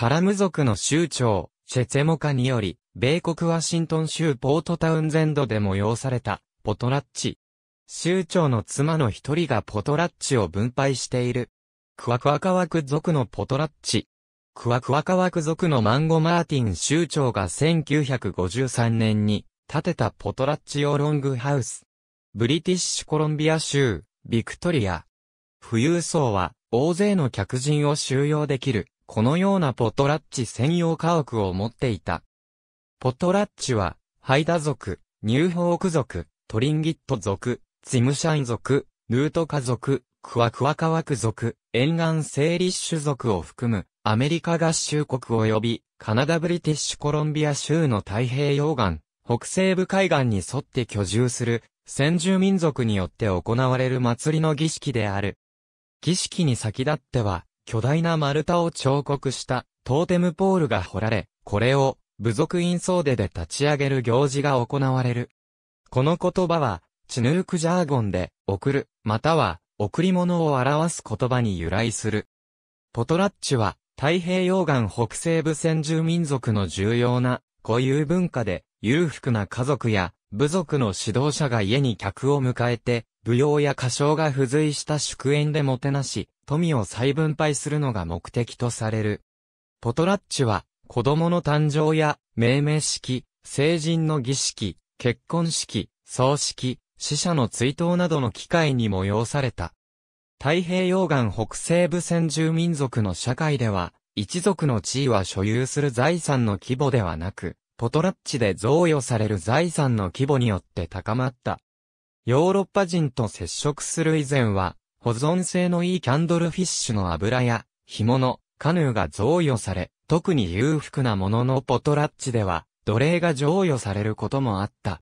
カラム族の州長、チェツェモカにより、米国ワシントン州ポートタウンゼンドで催された、ポトラッチ。州長の妻の一人がポトラッチを分配している。クワクワカワク族のポトラッチ。クワクワカワク族のマンゴ・マーティン州長が1953年に建てたポトラッチ用ロングハウス。ブリティッシュコロンビア州、ビクトリア。富裕層は大勢の客人を収容できるこのようなポトラッチ専用家屋を持っていた。ポトラッチは、ハイダ族、ニューホーク族、トリンギット族、ツムシャイン族、ヌート家族、クワクワカワク族、沿岸セーリッシュ族を含む、アメリカ合衆国及び、カナダブリティッシュコロンビア州の太平洋岸、北西部海岸に沿って居住する、先住民族によって行われる祭りの儀式である。儀式に先立っては、巨大な丸太を彫刻したトーテムポールが掘られ、これを部族院総出で立ち上げる行事が行われる。この言葉は、チヌークジャーゴンで、送る、または、贈り物を表す言葉に由来する。ポトラッチは、太平洋岸北西部先住民族の重要な固有文化で、裕福な家族や部族の指導者が家に客を迎えて、舞踊や歌唱が付随した祝宴でもてなし、富を再分配するのが目的とされる。ポトラッチは、子供の誕生や、命名式、成人の儀式、結婚式、葬式、死者の追悼などの機会に催された。太平洋岸北西部先住民族の社会では、一族の地位は所有する財産の規模ではなく、ポトラッチで贈与される財産の規模によって高まった。ヨーロッパ人と接触する以前は、保存性のいいキャンドルフィッシュの油や、干物、カヌーが贈与され、特に裕福なもののポトラッチでは、奴隷が贈与されることもあった。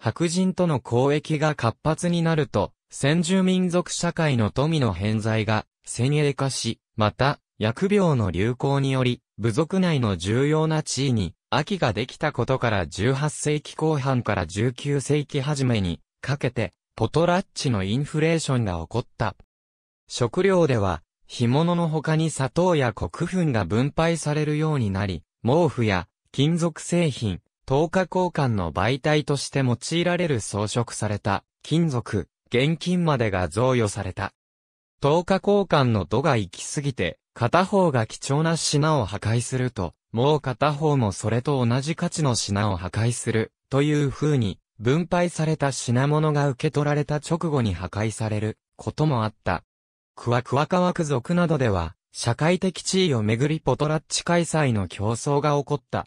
白人との交易が活発になると、先住民族社会の富の偏在が先鋭化し、また、疫病の流行により、部族内の重要な地位に秋ができたことから18世紀後半から19世紀初めにかけてポトラッチのインフレーションが起こった。食料では、干物の他に砂糖や国粉が分配されるようになり、毛布や金属製品、等価交換の媒体として用いられる装飾された金属、現金までが贈与された。等価交換の度が行き過ぎて、片方が貴重な品を破壊すると、もう片方もそれと同じ価値の品を破壊する、という風に、分配された品物が受け取られた直後に破壊される、こともあった。クワクワカワク族などでは、社会的地位をめぐりポトラッチ開催の競争が起こった。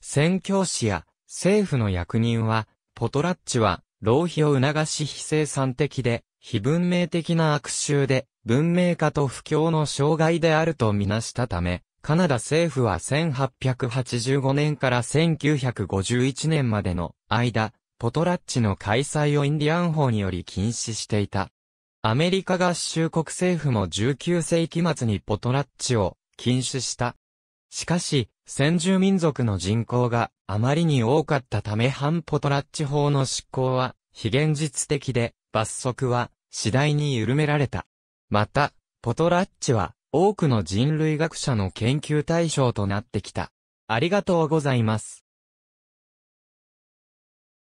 宣教師や政府の役人は、ポトラッチは浪費を促し非生産的で、非文明的な悪臭で、文明化と不況の障害であるとみなしたため、カナダ政府は1885年から1951年までの間、ポトラッチの開催をインディアン法により禁止していた。アメリカ合衆国政府も19世紀末にポトラッチを禁止した。しかし、先住民族の人口があまりに多かったため反ポトラッチ法の執行は非現実的で罰則は次第に緩められた。また、ポトラッチは多くの人類学者の研究対象となってきた。ありがとうございます。